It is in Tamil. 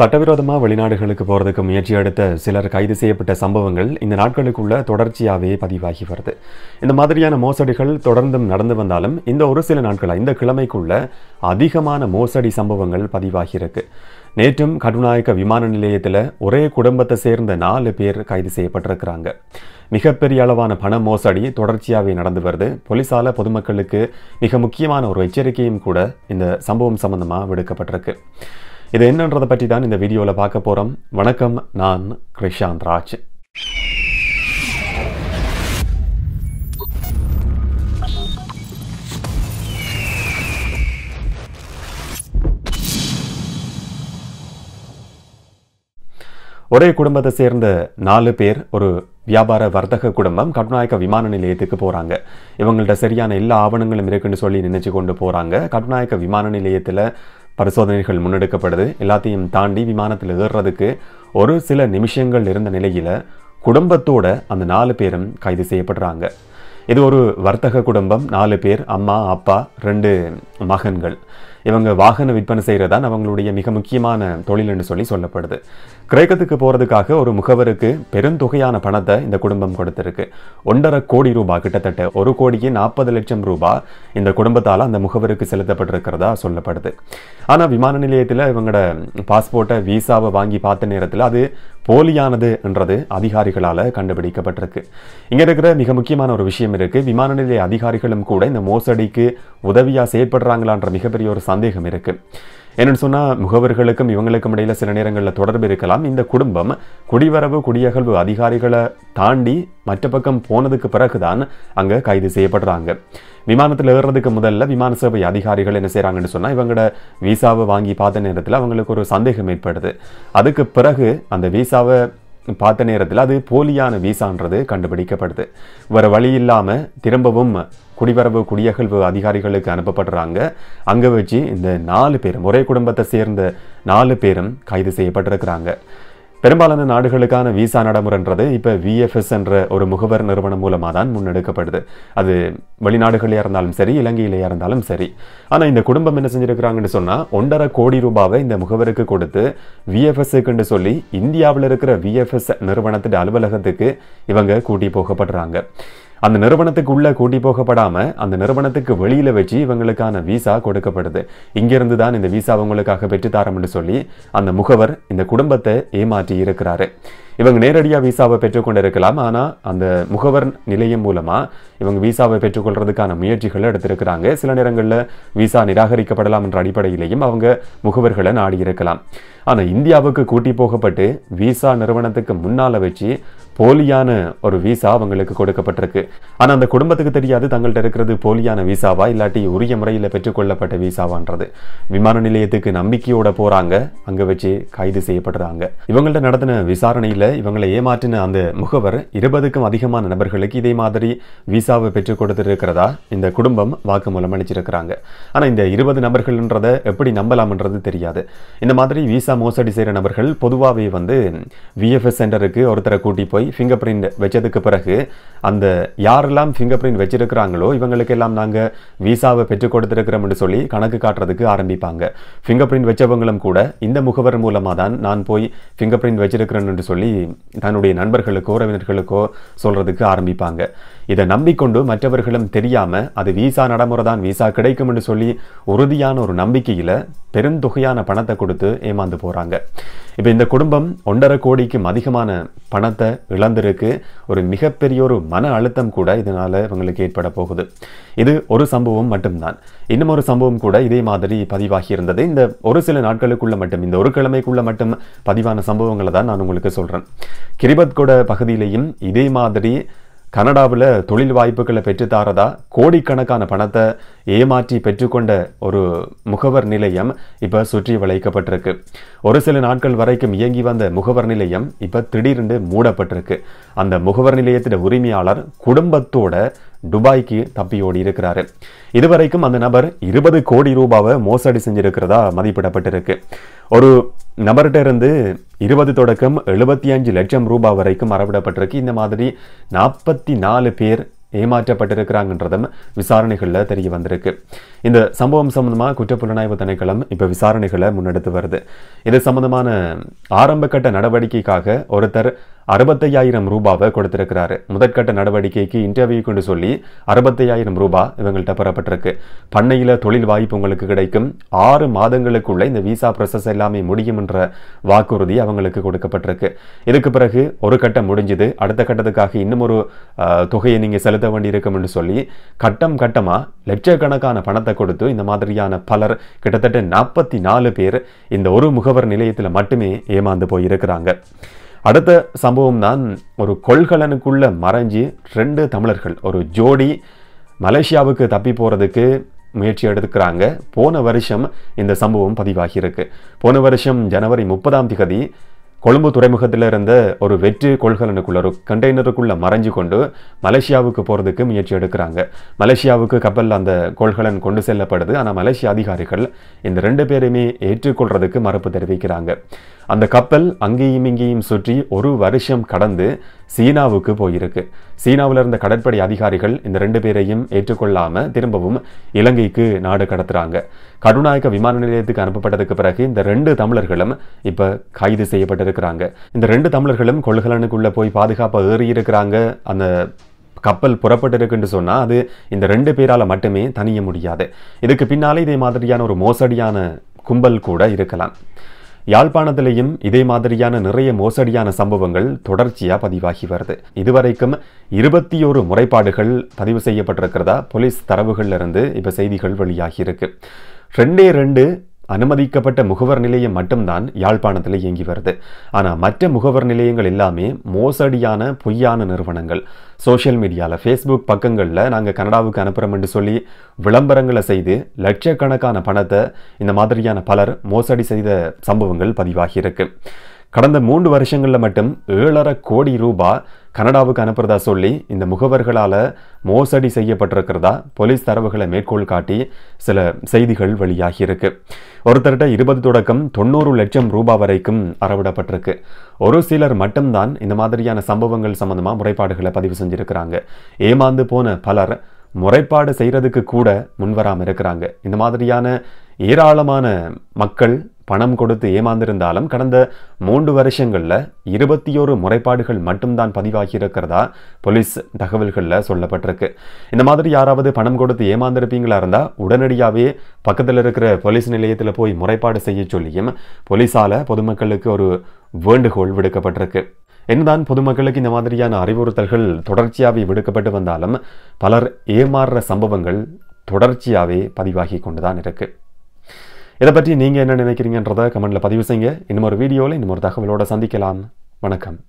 சட்டவிரோதமாக வெளிநாடுகளுக்கு போகிறதுக்கு முயற்சி எடுத்த சிலர் கைது செய்யப்பட்ட சம்பவங்கள் இந்த நாட்களுக்குள்ள தொடர்ச்சியாகவே பதிவாகி வருது இந்த மாதிரியான மோசடிகள் தொடர்ந்தும் நடந்து வந்தாலும் இந்த ஒரு சில நாட்களாக இந்த கிழமைக்குள்ள அதிகமான மோசடி சம்பவங்கள் பதிவாகி இருக்கு நேற்றும் கருநாயக்க விமான நிலையத்தில் ஒரே குடும்பத்தை சேர்ந்த நாலு பேர் கைது செய்யப்பட்டிருக்கிறாங்க மிகப்பெரிய அளவான பண மோசடி தொடர்ச்சியாகவே நடந்து வருது போலீஸால் பொதுமக்களுக்கு மிக முக்கியமான ஒரு எச்சரிக்கையும் கூட இந்த சம்பவம் சம்பந்தமாக விடுக்கப்பட்டிருக்கு இது என்னன்றதை பற்றி தான் இந்த வீடியோவில் பார்க்க போகிறோம் வணக்கம் நான் கிருஷாந்த் ராஜ் ஒரே குடும்பத்தை சேர்ந்த நாலு பேர் ஒரு வியாபார வர்த்தக குடும்பம் கட்டுநாயக்க விமான நிலையத்துக்கு போகிறாங்க இவங்கள்ட்ட சரியான எல்லா ஆவணங்களும் இருக்குன்னு சொல்லி நினைச்சு கொண்டு போகிறாங்க கட்டுநாயக்க விமான நிலையத்தில் பரிசோதனைகள் முன்னெடுக்கப்படுது எல்லாத்தையும் தாண்டி விமானத்தில் ஏறுறதுக்கு ஒரு சில நிமிஷங்கள் இருந்த நிலையில் குடும்பத்தோட அந்த நாலு பேரும் கைது செய்யப்படுறாங்க இது ஒரு வர்த்தக குடும்பம் நாலு பேர் அம்மா அப்பா ரெண்டு மகன்கள் இவங்க வாகன விற்பனை செய்கிறதான் அவங்களுடைய மிக முக்கியமான தொழில் சொல்லி சொல்லப்படுது கிரேக்கத்துக்கு போகிறதுக்காக ஒரு முகவருக்கு பெருந்தொகையான பணத்தை இந்த குடும்பம் கொடுத்துருக்கு ஒன்றரை கோடி ரூபா கிட்டத்தட்ட ஒரு கோடிக்கு நாற்பது லட்சம் ரூபா இந்த குடும்பத்தால் அந்த முகவருக்கு செலுத்தப்பட்டிருக்கிறதா சொல்லப்படுது ஆனால் விமான நிலையத்தில் இவங்களோட பாஸ்போர்ட்டை வீசாவை வாங்கி பார்த்த நேரத்தில் அது போலியானது என்றது அதிகாரிகளால் கண்டுபிடிக்கப்பட்டிருக்கு இங்கே இருக்கிற மிக முக்கியமான ஒரு விஷயம் இருக்குது விமான நிலைய அதிகாரிகளும் கூட இந்த மோசடிக்கு உதவியாக செயற்படுறாங்களான்ற மிகப்பெரிய ஒரு சந்தேகம் இருக்கு என்னென்னு சொன்னால் முகவர்களுக்கும் இவங்களுக்கும் இடையில் சில நேரங்களில் தொடர்பு இருக்கலாம் இந்த குடும்பம் குடிவரவு குடியகழ்வு அதிகாரிகளை தாண்டி மற்ற பக்கம் போனதுக்கு பிறகுதான் அங்கே கைது செய்யப்படுறாங்க விமானத்தில் ஏறுறதுக்கு முதல்ல விமான சேவை அதிகாரிகள் என்ன செய்கிறாங்கன்னு சொன்னால் இவங்களோட விசாவை வாங்கி பார்த்த நேரத்தில் அவங்களுக்கு ஒரு சந்தேகம் ஏற்படுது அதுக்கு பிறகு அந்த விசாவை பார்த்த நேரத்தில் அது போலியான வீசான்றது கண்டுபிடிக்கப்படுது வர வழி இல்லாமல் திரும்பவும் குடிவரவு குடியகழ்வு அதிகாரிகளுக்கு அனுப்பப்படுறாங்க அங்கே வச்சு இந்த நாலு பேரும் ஒரே குடும்பத்தை சேர்ந்த நாலு பேரும் கைது செய்யப்பட்டிருக்கிறாங்க பெரும்பாலான நாடுகளுக்கான விசா நடைமுறைன்றது இப்போ விஎஃப்எஸ் என்ற ஒரு முகவர் நிறுவனம் மூலமாக தான் முன்னெடுக்கப்படுது அது வெளிநாடுகளையாக இருந்தாலும் சரி இலங்கையிலேயே இருந்தாலும் சரி ஆனால் இந்த குடும்பம் என்ன செஞ்சுருக்கிறாங்கன்னு சொன்னால் ஒன்றரை கோடி ரூபாவை இந்த முகவருக்கு கொடுத்து விஎஃப்எஸ்க்குன்னு சொல்லி இந்தியாவில் இருக்கிற விஎஃப்எஸ் நிறுவனத்துடைய அலுவலகத்துக்கு இவங்க கூட்டி போகப்படுறாங்க அந்த நிறுவனத்துக்கு உள்ளே கூட்டி போகப்படாமல் அந்த நிறுவனத்துக்கு வெளியில் வச்சு இவங்களுக்கான விசா கொடுக்கப்படுது இங்கிருந்து தான் இந்த விசாவை உங்களுக்காக பெற்றுத்தாரம்னு சொல்லி அந்த முகவர் இந்த குடும்பத்தை ஏமாற்றி இருக்கிறாரு இவங்க நேரடியாக விசாவை பெற்றுக்கொண்டு இருக்கலாம் ஆனால் அந்த முகவர் நிலையம் மூலமாக இவங்க விசாவை பெற்றுக்கொள்றதுக்கான முயற்சிகளை எடுத்திருக்கிறாங்க சில நேரங்களில் விசா நிராகரிக்கப்படலாம் என்ற அடிப்படையிலேயும் அவங்க முகவர்களை நாடி இருக்கலாம் ஆனால் இந்தியாவுக்கு கூட்டி போகப்பட்டு விசா நிறுவனத்துக்கு முன்னால் வச்சு போலியான ஒரு விசா அவங்களுக்கு கொடுக்கப்பட்டிருக்கு ஆனால் அந்த குடும்பத்துக்கு தெரியாது தங்கள்கிட்ட இருக்கிறது போலியான விசாவா இல்லாட்டி உரிய முறையில் பெற்றுக்கொள்ளப்பட்ட விசாவான்றது விமான நிலையத்துக்கு நம்பிக்கையோட போகிறாங்க அங்கே வச்சு கைது செய்யப்படுறாங்க இவங்கள்ட்ட நடத்தின விசாரணையில் இவங்களை ஏமாற்றின அந்த முகவர் இருபதுக்கும் அதிகமான நபர்களுக்கு இதே மாதிரி விசாவை பெற்றுக் கொடுத்துருக்கிறதா இந்த குடும்பம் வாக்குமூலம் அளிச்சிருக்கிறாங்க ஆனால் இந்த இருபது நபர்கள்ன்றதை எப்படி நம்பலாம்ன்றது தெரியாது இந்த மாதிரி விசா மோசடி செய்கிற நபர்கள் பொதுவாகவே வந்து விஎஃப்எஸ் சென்டருக்கு ஒருத்தரை கூட்டி போய் ஃபிங்கர் பிரிண்ட் வச்சதுக்கு பிறகு அந்த யாரெல்லாம் ஃபிங்கர் பிரிண்ட் வச்சிருக்கிறாங்களோ இவங்களுக்கெல்லாம் நாங்கள் விசாவை பெற்றுக் கொடுத்துருக்கிறோம் என்று சொல்லி கணக்கு காட்டுறதுக்கு ஆரம்பிப்பாங்க ஃபிங்கர் பிரிண்ட் வச்சவங்களும் கூட இந்த முகவர் மூலமாக தான் நான் போய் ஃபிங்கர் பிரிண்ட் வச்சிருக்கிறேன் என்று சொல்லி தன்னுடைய நண்பர்களுக்கோ உறவினர்களுக்கோ சொல்கிறதுக்கு ஆரம்பிப்பாங்க இதை நம்பிக்கொண்டு மற்றவர்களும் தெரியாமல் அது விசா நடைமுறை தான் விசா கிடைக்கும் என்று சொல்லி உறுதியான ஒரு நம்பிக்கையில் பெருந்தொகையான பணத்தை கொடுத்து ஏமாந்து போகிறாங்க இப்போ இந்த குடும்பம் ஒன்றரை கோடிக்கும் அதிகமான பணத்தை இழந்திருக்கு ஒரு மிகப்பெரிய ஒரு மன அழுத்தம் கூட இதனால் இவங்களுக்கு ஏற்பட போகுது இது ஒரு சம்பவம் மட்டும்தான் இன்னும் ஒரு சம்பவம் கூட இதே மாதிரி பதிவாகி இருந்தது இந்த ஒரு சில நாட்களுக்குள்ள மட்டும் இந்த ஒரு கிழமைக்குள்ள மட்டும் பதிவான சம்பவங்களை தான் நான் உங்களுக்கு சொல்கிறேன் கிரிபத்கொட பகுதியிலையும் இதே மாதிரி கனடாவில் தொழில் வாய்ப்புகளை பெற்றுத்தாரதா கோடிக்கணக்கான பணத்தை ஏமாற்றி பெற்றுக்கொண்ட ஒரு முகவர் நிலையம் இப்போ சுற்றி வளைக்கப்பட்டிருக்கு ஒரு சில நாட்கள் வரைக்கும் இயங்கி வந்த முகவர் நிலையம் இப்போ திடீரென்று மூடப்பட்டிருக்கு அந்த முகவர் நிலையத்தின் உரிமையாளர் குடும்பத்தோட துபாய்க்கு தப்பி ஓடி இருக்கிறாரு இதுவரைக்கும் அந்த நபர் இருபது கோடி ரூபாவை மோசடி செஞ்சிருக்கிறதா மதிப்பிடப்பட்டிருக்கு ஒரு நபர்கிட்ட இருந்து இருபது தொடக்கம் எழுபத்தி அஞ்சு லட்சம் ரூபாய் வரைக்கும் அறவிடப்பட்டிருக்கு இந்த மாதிரி நாற்பத்தி நாலு பேர் ஏமாற்றப்பட்டிருக்கிறாங்கன்றதும் விசாரணைகளில் தெரிய வந்திருக்கு இந்த சம்பவம் சம்பந்தமாக குற்றப்புலனாய்வு திணைக்களம் இப்போ விசாரணைகளை முன்னெடுத்து வருது இது சம்பந்தமான ஆரம்பக்கட்ட நடவடிக்கைக்காக ஒருத்தர் அறுபத்தையாயிரம் ரூபாவை கொடுத்திருக்கிறாரு முதற்கட்ட நடவடிக்கைக்கு இன்டர்வியூ கொண்டு சொல்லி அறுபத்தையாயிரம் ரூபாய் இவங்கள்ட்ட பெறப்பட்டிருக்கு பண்ணையில் தொழில் வாய்ப்பு உங்களுக்கு கிடைக்கும் ஆறு மாதங்களுக்குள்ள இந்த விசா ப்ரொசஸ் எல்லாமே முடியும் என்ற வாக்குறுதி அவங்களுக்கு கொடுக்கப்பட்டிருக்கு இதுக்கு பிறகு ஒரு கட்டம் முடிஞ்சது அடுத்த கட்டத்துக்காக இன்னும் ஒரு தொகையை நீங்கள் செலுத்த வேண்டியிருக்கும் என்று சொல்லி கட்டம் கட்டமாக லட்சக்கணக்கான பணத்தை கொடுத்து இந்த மாதிரியான பலர் கிட்டத்தட்ட நாற்பத்தி நாலு பேர் இந்த ஒரு முகவர் நிலையத்தில் மட்டுமே ஏமாந்து போயிருக்கிறாங்க அடுத்த சம்பவம் தான் ஒரு கொள்கலனுக்குள்ளே மறைஞ்சு ரெண்டு தமிழர்கள் ஒரு ஜோடி மலேசியாவுக்கு தப்பி போகிறதுக்கு முயற்சி எடுத்துக்கிறாங்க போன வருஷம் இந்த சம்பவம் பதிவாகியிருக்கு போன வருஷம் ஜனவரி முப்பதாம் திகதி கொழும்பு துறைமுகத்தில் இருந்த ஒரு வெற்று கொள்கலனுக்குள்ள ஒரு கண்டெய்னருக்குள்ளே மறைஞ்சு கொண்டு மலேசியாவுக்கு போகிறதுக்கு முயற்சி எடுக்கிறாங்க மலேசியாவுக்கு கப்பல் அந்த கொள்கலன் கொண்டு செல்லப்படுது ஆனால் மலேசிய அதிகாரிகள் இந்த ரெண்டு பேருமே ஏற்றுக்கொள்றதுக்கு மறுப்பு தெரிவிக்கிறாங்க அந்த கப்பல் அங்கேயும் இங்கேயும் சுற்றி ஒரு வருஷம் கடந்து சீனாவுக்கு போயிருக்கு சீனாவில் இருந்த கடற்படை அதிகாரிகள் இந்த ரெண்டு பேரையும் ஏற்றுக்கொள்ளாமல் திரும்பவும் இலங்கைக்கு நாடு கடத்துகிறாங்க கருநாயக விமான நிலையத்துக்கு அனுப்பப்பட்டதுக்கு பிறகு இந்த ரெண்டு தமிழர்களும் இப்போ கைது செய்யப்பட்டிருக்கிறாங்க இந்த ரெண்டு தமிழர்களும் கொள்கலனுக்குள்ளே போய் பாதுகாப்பாக ஏறி இருக்கிறாங்க அந்த கப்பல் புறப்பட்டிருக்குன்னு சொன்னால் அது இந்த ரெண்டு பேரால் மட்டுமே தனிய முடியாது இதுக்கு பின்னாலே இதே மாதிரியான ஒரு மோசடியான கும்பல் கூட இருக்கலாம் யாழ்ப்பாணத்திலேயும் இதே மாதிரியான நிறைய மோசடியான சம்பவங்கள் தொடர்ச்சியாக பதிவாகி வருது இதுவரைக்கும் இருபத்தி ஒரு முறைப்பாடுகள் பதிவு செய்யப்பட்டிருக்கிறதா போலீஸ் தரவுகளிலிருந்து இப்போ செய்திகள் வெளியாகி இருக்கு ரெண்டே ரெண்டு அனுமதிக்கப்பட்ட முகவர் நிலையம் மட்டும்தான் யாழ்ப்பாணத்தில் இயங்கி வருது ஆனால் மற்ற முகவர் நிலையங்கள் எல்லாமே மோசடியான பொய்யான நிறுவனங்கள் சோஷியல் மீடியாவில் ஃபேஸ்புக் பக்கங்களில் நாங்கள் கனடாவுக்கு என்று சொல்லி விளம்பரங்களை செய்து லட்சக்கணக்கான பணத்தை இந்த மாதிரியான பலர் மோசடி செய்த சம்பவங்கள் பதிவாகியிருக்கு கடந்த மூன்று வருஷங்களில் மட்டும் ஏழரை கோடி ரூபாய் கனடாவுக்கு அனுப்புறதா சொல்லி இந்த முகவர்களால் மோசடி செய்யப்பட்டிருக்கிறதா போலீஸ் தரவுகளை மேற்கோள் காட்டி சில செய்திகள் வெளியாகி இருக்கு ஒருத்தர்கிட்ட இருபது தொடக்கம் தொண்ணூறு லட்சம் ரூபாய் வரைக்கும் அறவிடப்பட்டிருக்கு ஒரு சிலர் மட்டும்தான் இந்த மாதிரியான சம்பவங்கள் சம்பந்தமாக முறைப்பாடுகளை பதிவு செஞ்சுருக்கிறாங்க ஏமாந்து போன பலர் முறைப்பாடு செய்கிறதுக்கு கூட முன்வராமல் இருக்கிறாங்க இந்த மாதிரியான ஏராளமான மக்கள் பணம் கொடுத்து ஏமாந்திருந்தாலும் கடந்த மூன்று வருஷங்களில் இருபத்தி ஓரு முறைப்பாடுகள் மட்டும்தான் பதிவாகி இருக்கிறதா போலீஸ் தகவல்களில் சொல்லப்பட்டிருக்கு இந்த மாதிரி யாராவது பணம் கொடுத்து ஏமாந்திருப்பீங்களா இருந்தால் உடனடியாகவே பக்கத்தில் இருக்கிற போலீஸ் நிலையத்தில் போய் முறைப்பாடு செய்ய சொல்லியும் போலீஸால் பொதுமக்களுக்கு ஒரு வேண்டுகோள் விடுக்கப்பட்டிருக்கு என்னதான் பொதுமக்களுக்கு இந்த மாதிரியான அறிவுறுத்தல்கள் தொடர்ச்சியாகவே விடுக்கப்பட்டு வந்தாலும் பலர் ஏமாறுற சம்பவங்கள் தொடர்ச்சியாகவே பதிவாகி கொண்டு தான் இருக்குது இதை பற்றி நீங்கள் என்ன நினைக்கிறீங்கன்றதை கமெண்டில் பதிவு செய்யுங்க இன்னும் ஒரு வீடியோவில் இன்னும் ஒரு தகவலோடு சந்திக்கலாம் வணக்கம்